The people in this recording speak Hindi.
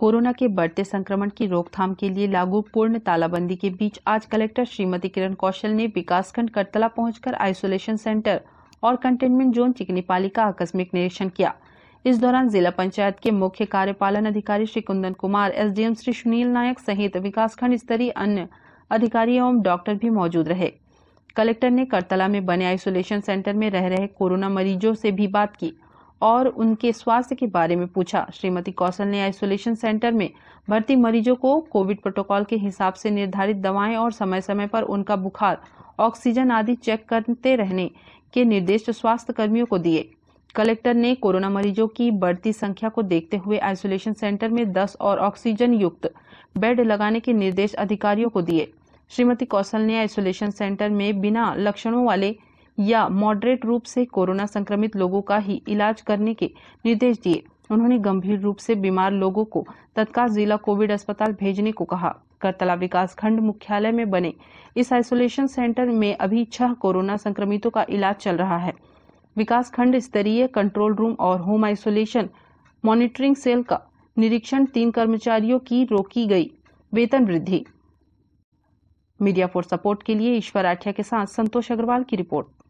कोरोना के बढ़ते संक्रमण की रोकथाम के लिए लागू पूर्ण तालाबंदी के बीच आज कलेक्टर श्रीमती किरण कौशल ने विकासखंड करतला पहुंचकर आइसोलेशन सेंटर और कंटेनमेंट जोन चिकनीपाली का आकस्मिक निरीक्षण किया इस दौरान जिला पंचायत के मुख्य कार्यपालन अधिकारी श्री कुंदन कुमार एसडीएम श्री सुनील नायक सहित विकासखंड स्तरीय अन्य अधिकारी एवं डॉक्टर भी मौजूद रहे कलेक्टर ने करतला में बने आइसोलेशन सेंटर में रह रहे कोरोना मरीजों से भी बात की और उनके स्वास्थ्य के बारे में पूछा श्रीमती कौशल ने आइसोलेशन सेंटर में भर्ती मरीजों को कोविड प्रोटोकॉल के हिसाब से निर्धारित दवाएं और समय समय पर उनका बुखार ऑक्सीजन आदि चेक करते रहने के निर्देश स्वास्थ्य कर्मियों को दिए कलेक्टर ने कोरोना मरीजों की बढ़ती संख्या को देखते हुए आइसोलेशन सेंटर में 10 और ऑक्सीजन युक्त बेड लगाने के निर्देश अधिकारियों को दिए श्रीमती कौशल ने आइसोलेशन सेंटर में बिना लक्षणों वाले या मॉडरेट रूप से कोरोना संक्रमित लोगों का ही इलाज करने के निर्देश दिए उन्होंने गंभीर रूप से बीमार लोगों को तत्काल जिला कोविड अस्पताल भेजने को कहा करतला विकास खंड मुख्यालय में बने इस आइसोलेशन सेंटर में अभी छह कोरोना संक्रमितों का इलाज चल रहा है विकास खंड स्तरीय कंट्रोल रूम और होम आइसोलेशन मॉनिटरिंग सेल का निरीक्षण तीन कर्मचारियों की रोकी गई वेतन वृद्धि मीडिया फॉर सपोर्ट के लिए ईश्वर आठिया के साथ संतोष अग्रवाल की रिपोर्ट